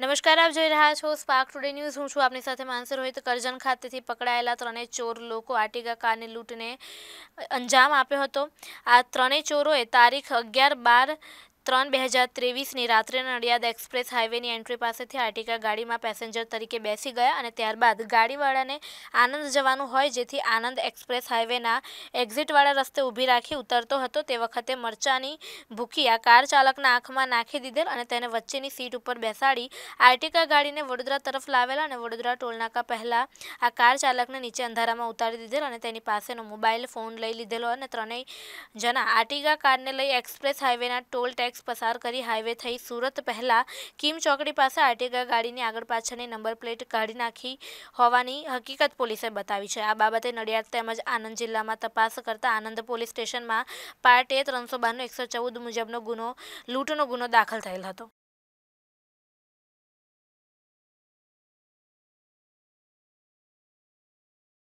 નમસ્કાર આપ જોઈ રહ્યા છો સ્પાર્ક ટુડે ન્યૂઝ હું છું આપની સાથે માનસર હોય તો કરજણ ખાતેથી પકડાયેલા ત્રણેય ચોર લોકો આર્ટિગા કારની લૂંટને અંજામ આપ્યો હતો આ ત્રણેય ચોરોએ તારીખ અગિયાર બાર 3 2023 ને રાત્રે નડિયાદ એક્સપ્રેસ હાઈવે ની એન્ટ્રી પાસેથી આર્ટીકા ગાડીમાં પેસેન્જર તરીકે બેસી ગયા અને ત્યારબાદ ગાડીવાળાને આનંદ જવાનું હોય જેથી આનંદ એક્સપ્રેસ હાઈવે ના એક્ઝિટ વાળા રસ્તે ઊભી રાખી ઉતરતો હતો તે વખતે મર્ચાની ભૂખી આ કાર ચાલક ના આંખમાં નાખી દીધેલ અને તેને વચ્ચેની સીટ ઉપર બેસાડી આર્ટીકા ગાડીને વડોદરા તરફ લાવેલા અને વડોદરા ટોલનાકા પહેલા આ કાર ચાલકને નીચે અંધારામાં ઉતારી દીધેલ અને તેની પાસેનો મોબાઈલ ફોન લઈ લીધેલો અને ત્રણેય જણા આર્ટીકા કારને લઈ એક્સપ્રેસ હાઈવે ના ટોલ બાઇક્સ પસાર કરી હાઇવે થઈ સુરત પહેલાં કિમ ચોકડી પાસે આર્ટિગા ગાડીની આગળ પાછળની નંબર પ્લેટ કાઢી નાખી હોવાની હકીકત પોલીસે બતાવી છે આ બાબતે નડિયાદ તેમજ આનંદ જિલ્લામાં તપાસ કરતા આનંદ પોલીસ સ્ટેશનમાં પાર્ટ એ ત્રણસો બારનો એકસો ચૌદ મુજબનો ગુનો લૂંટનો ગુનો દાખલ થયેલ હતો